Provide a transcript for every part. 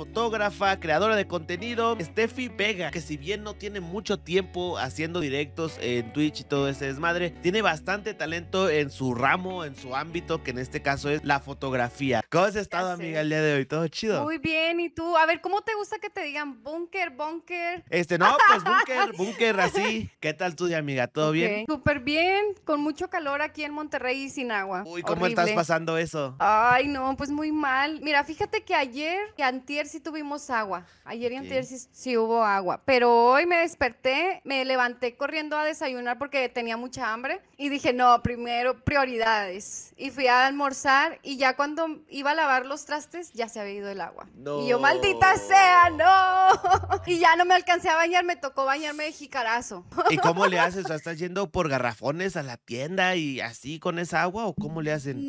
fotógrafa, creadora de contenido, Steffi Vega, que si bien no tiene mucho tiempo haciendo directos en Twitch y todo ese desmadre, tiene bastante talento en su ramo, en su ámbito, que en este caso es la fotografía. ¿Cómo has estado, amiga, el día de hoy? ¿Todo chido? Muy bien, ¿y tú? A ver, ¿cómo te gusta que te digan búnker, búnker? Este, no, pues búnker, búnker, así. ¿Qué tal tú, amiga? ¿Todo bien? Súper bien, con mucho calor aquí en Monterrey y sin agua. Uy, ¿cómo estás pasando eso? Ay, no, pues muy mal. Mira, fíjate que ayer que antier si tuvimos agua. Ayer y anterior sí, hubo agua. Pero hoy me desperté, me levanté corriendo a desayunar porque tenía mucha hambre. Y dije, no, primero prioridades. Y fui a almorzar. Y ya cuando iba a lavar los trastes, ya se había ido el agua. Y yo, maldita sea, no. y ya no me alcancé a bañar, me tocó bañarme de jicarazo. ¿Y cómo le haces? ¿Estás yendo por garrafones a la tienda y así con esa agua? ¿O cómo le hacen?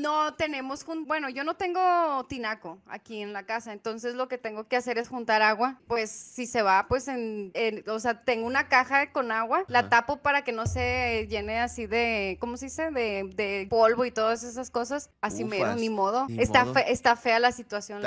no tenemos, bueno, yo no tengo tinaco aquí en la casa, entonces lo que tengo que hacer es juntar agua. Pues si se va, pues en, o sea, tengo una caja con agua, la tapo para que no se llene así de, ¿cómo se dice? De, polvo y todas esas cosas. Así me ni modo. está, está fea la situación.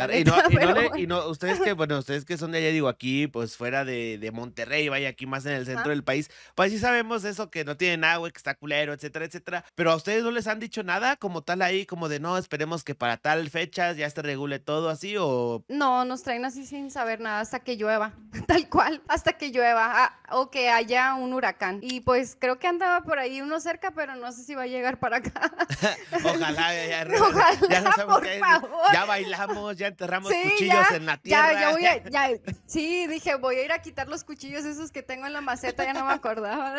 y, no ustedes que, bueno, ustedes que son de allá, digo, aquí, pues fuera de, de Monterrey, vaya aquí más en el centro del país, pues sí sabemos eso, que no tienen agua, que está culero, etcétera, etcétera. Pero a ustedes no les han dicho nada como tal ahí como de no, esperemos que para tal fecha ya se regule todo así o... No, nos traen así sin saber nada hasta que llueva, tal cual, hasta que llueva ah, o que haya un huracán. Y pues creo que andaba por ahí uno cerca, pero no sé si va a llegar para acá. Ojalá, ya, ya, ya, bailamos, ya enterramos cuchillos en la tierra. Ya, sí, dije, voy a ir a quitar los cuchillos esos que tengo en la maceta, ya no me acordaba.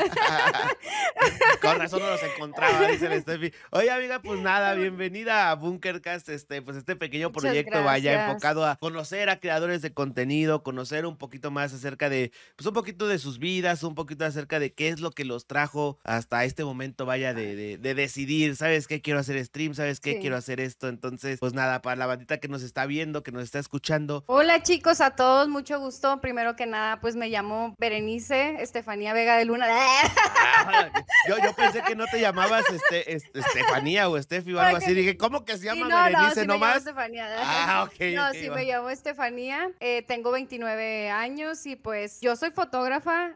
Con razón no nos encontraba, dice el Oye, amiga, pues nada, bienvenida a Bunkercast, este, pues este pequeño proyecto vaya enfocado a conocer a creadores de contenido, conocer un poquito más acerca de, pues un poquito de sus vidas, un poquito acerca de qué es lo que los trajo hasta este momento, vaya, de, de, decidir, ¿sabes qué? Quiero hacer stream, ¿sabes qué? Quiero hacer esto. Entonces, pues nada, para la bandita que nos está viendo, que nos está escuchando. Hola chicos, a todos, mucho gusto. Primero que nada, pues me llamo Berenice Estefanía Vega de Luna. Ah, yo, yo pensé que no te llamabas este, Estefanía o Estefi o algo así. Dije, ¿cómo que se llama no, Berenice nomás? Estefanía. Ah, ok. No, sí me llamo Estefanía. Eh, tengo 29 años y pues yo soy fotógrafa.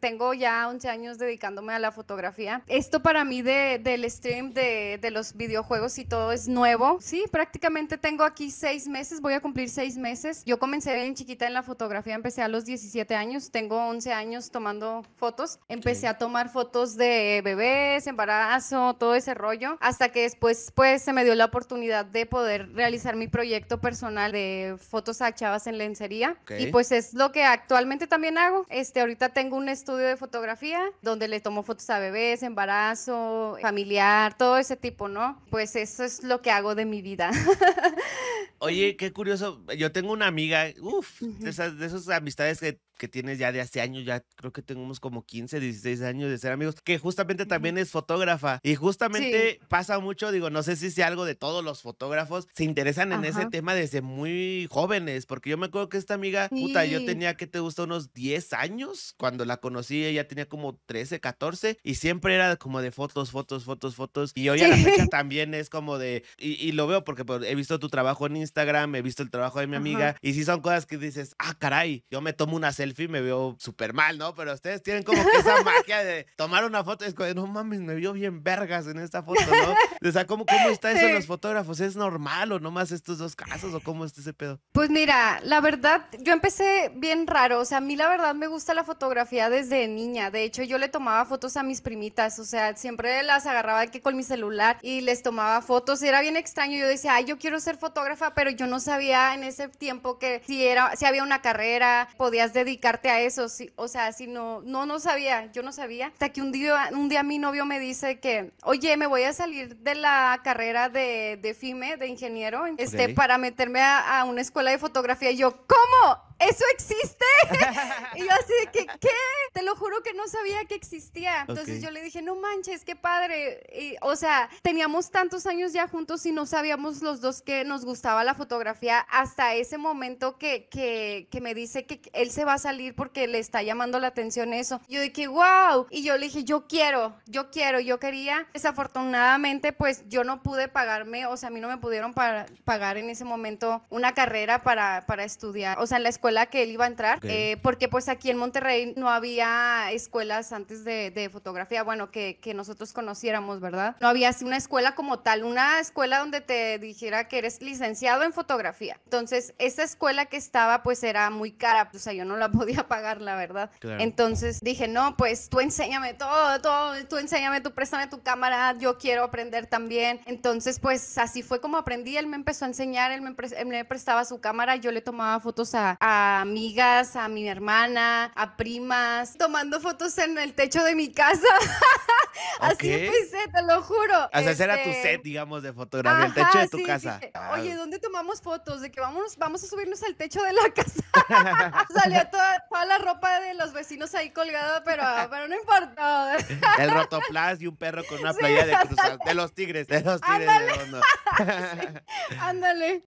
tengo ya 11 años dedicándome a la fotografía. Esto para mí del stream de, los videojuegos y todo es nuevo. Sí, prácticamente tengo aquí seis meses. Voy a cumplir seis meses. Yo comencé bien chiquita en la fotografía. Empecé a los 17 años. Tengo 11 años tomando fotos. Empecé a tomar fotos de bebés bebés, embarazo, todo ese rollo, hasta que después pues se me dio la oportunidad de poder realizar mi proyecto personal de fotos a chavas en lencería y pues es lo que actualmente también hago. Este, ahorita tengo un estudio de fotografía donde le tomo fotos a bebés, embarazo, familiar, todo ese tipo, ¿no? Pues eso es lo que hago de mi vida. Oye, qué curioso. Yo tengo una amiga, uff, de esas, de esas amistades que, que, tienes ya de hace años, ya creo que tenemos como 15, 16 años de ser amigos, que justamente también es fotógrafa. Y justamente pasa mucho, digo, no sé si sea algo de todos los fotógrafos, se interesan en ese tema desde muy jóvenes, porque yo me acuerdo que esta amiga, puta, yo tenía que te gusta unos 10 años cuando la conocí, ella tenía como 13, 14, y siempre era como de fotos, fotos, fotos, fotos. Y hoy a la fecha también es como de, y, y lo veo porque pues, he visto tu trabajo en Instagram, he visto el trabajo de mi amiga y si son cosas que dices, ah, caray, yo me tomo una selfie y me veo súper mal, ¿no? Pero ustedes tienen como que esa magia de tomar una foto y es como, no mames, me vio bien vergas en esta foto, ¿no? O sea, ¿cómo, cómo está eso en los fotógrafos? ¿Es normal o nomás estos dos casos o cómo está ese pedo? Pues mira, la verdad, yo empecé bien raro, o sea, a mí la verdad me gusta la fotografía desde niña, de hecho yo le tomaba fotos a mis primitas, o sea, siempre las agarraba aquí con mi celular y les tomaba fotos era bien extraño, yo decía, ay, yo quiero ser fotógrafa pero yo no sabía en ese tiempo que si, era, si había una carrera, podías dedicarte a eso, si, o sea, si no, no, no sabía, yo no sabía. Hasta que un día, un día mi novio me dice que, oye, me voy a salir de la carrera de, de FIME, de ingeniero, este, para meterme a, a, una escuela de fotografía. Y yo, ¿cómo? ¿eso existe? y yo así de que, ¿qué? Te lo juro que no sabía que existía. Entonces yo le dije, no manches, qué padre. Y, o sea, teníamos tantos años ya juntos y no sabíamos los dos que nos gustaba la fotografía hasta ese momento que, me dice que él se va a salir porque le está llamando la atención eso. Yo dije, wow. Y yo le dije, yo quiero, yo quiero, yo quería. Desafortunadamente, pues yo no pude pagarme, o sea, a mí no me pudieron pagar en ese momento una carrera para, para estudiar. O sea, en la escuela que él iba a entrar, eh, porque pues aquí en Monterrey no había escuelas antes de, fotografía, bueno, que, nosotros conociéramos, ¿verdad? No había así una escuela como tal, una escuela donde te dijera que eres licenciado en fotografía. Entonces, esa escuela que estaba pues era muy cara, o sea, yo no la podía pagar, la verdad. Entonces dije, no, pues tú enséñame todo, todo, tú enséñame, tú préstame tu cámara, yo quiero aprender también. Entonces, pues así fue como aprendí, él me empezó a enseñar, él me, prestaba su cámara, yo le tomaba fotos a amigas, a mi hermana, a primas, tomando fotos en el techo de mi casa. Así empecé, te lo juro. O sea, era tu este, set, digamos, de fotografía, en el techo de tu casa. Oye, ah. ¿dónde tomamos fotos? De que vámonos, vamos a subirnos al techo de la casa. Salió toda, la ropa de los vecinos ahí colgada, pero, pero no importa. el rotoplas y un perro con una playa de, cruzado, de los tigres, de los tigres. Ándale. De ándale.